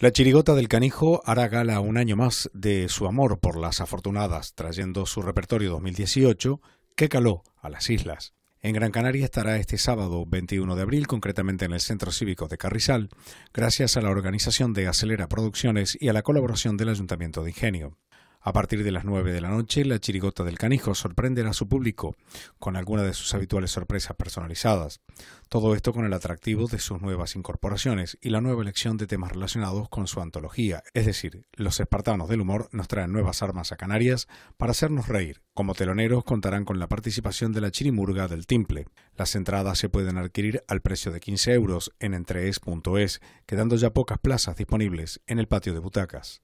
La chirigota del canijo hará gala un año más de su amor por las afortunadas, trayendo su repertorio 2018 que caló a las islas. En Gran Canaria estará este sábado 21 de abril, concretamente en el Centro Cívico de Carrizal, gracias a la organización de Acelera Producciones y a la colaboración del Ayuntamiento de Ingenio. A partir de las 9 de la noche, la Chirigota del Canijo sorprenderá a su público con alguna de sus habituales sorpresas personalizadas. Todo esto con el atractivo de sus nuevas incorporaciones y la nueva elección de temas relacionados con su antología. Es decir, los espartanos del humor nos traen nuevas armas a Canarias para hacernos reír. Como teloneros contarán con la participación de la Chirimurga del Timple. Las entradas se pueden adquirir al precio de 15 euros en entrees.es, quedando ya pocas plazas disponibles en el patio de butacas.